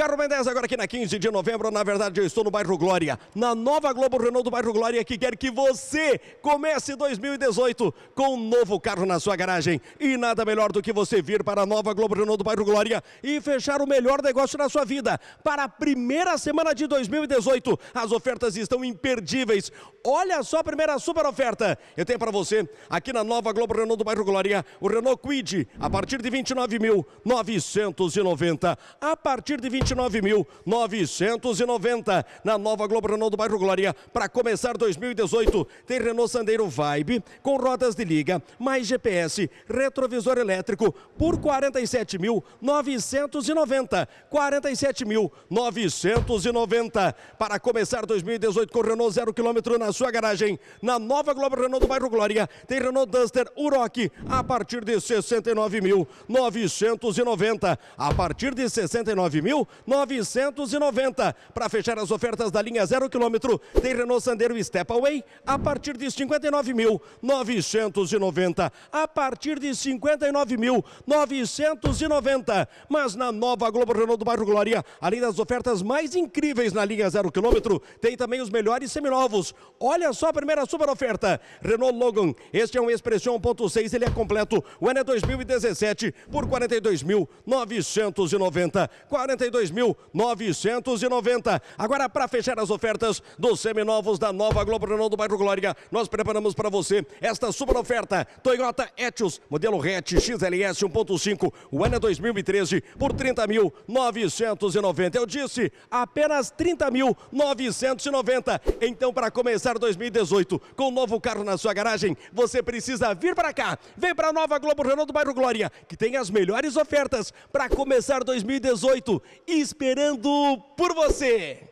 Carro Mendes agora aqui na 15 de novembro. Na verdade, eu estou no bairro Glória, na nova Globo Renault do bairro Glória, que quer que você comece 2018 com um novo carro na sua garagem. E nada melhor do que você vir para a nova Globo Renault do bairro Glória e fechar o melhor negócio na sua vida. Para a primeira semana de 2018, as ofertas estão imperdíveis. Olha só a primeira super oferta. Eu tenho para você aqui na nova Globo Renault do bairro Glória, o Renault Quid, a partir de 29.990. A partir de 29 29.990 na nova Globo Renault do bairro Glória. Para começar 2018, tem Renault Sandeiro Vibe com rodas de liga, mais GPS, retrovisor elétrico por 47.990. 47.990 para começar 2018 com Renault 0 km na sua garagem. Na nova Globo Renault do bairro Glória, tem Renault Duster Uroc a partir de 69.990. A partir de 69.990 990. Para fechar as ofertas da linha 0 km, tem Renault Sandero Stepaway a partir de 59.990. A partir de 59.990. Mas na nova Globo Renault do Bairro Glória, além das ofertas mais incríveis na linha 0 km, tem também os melhores seminovos. Olha só a primeira super oferta. Renault Logan, este é um Expression 1.6, ele é completo. O ano é 2017 por 42.990. 42 22.990. Agora, para fechar as ofertas dos seminovos da Nova Globo Renault do Bairro Glória, nós preparamos para você esta super oferta. Toyota Etios, modelo hatch XLS 1.5, o ano é 2013, por 30.990. Eu disse, apenas 30.990. Então, para começar 2018 com um novo carro na sua garagem, você precisa vir para cá. Vem para a Nova Globo Renault do Bairro Glória, que tem as melhores ofertas para começar 2018 esperando por você!